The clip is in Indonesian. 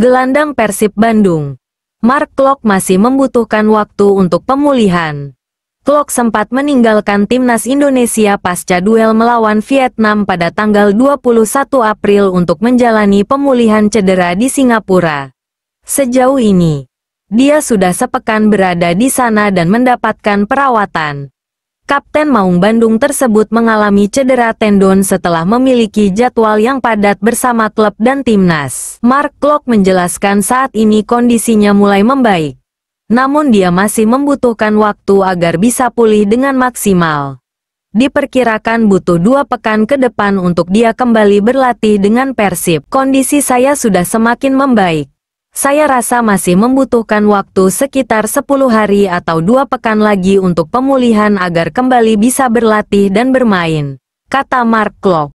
gelandang Persib Bandung. Mark Klok masih membutuhkan waktu untuk pemulihan. Klok sempat meninggalkan timnas Indonesia pasca duel melawan Vietnam pada tanggal 21 April untuk menjalani pemulihan cedera di Singapura. Sejauh ini, dia sudah sepekan berada di sana dan mendapatkan perawatan. Kapten Maung Bandung tersebut mengalami cedera tendon setelah memiliki jadwal yang padat bersama klub dan timnas. Mark Klok menjelaskan saat ini kondisinya mulai membaik. Namun dia masih membutuhkan waktu agar bisa pulih dengan maksimal. Diperkirakan butuh dua pekan ke depan untuk dia kembali berlatih dengan Persib. Kondisi saya sudah semakin membaik. Saya rasa masih membutuhkan waktu sekitar 10 hari atau dua pekan lagi untuk pemulihan agar kembali bisa berlatih dan bermain, kata Mark Klopp.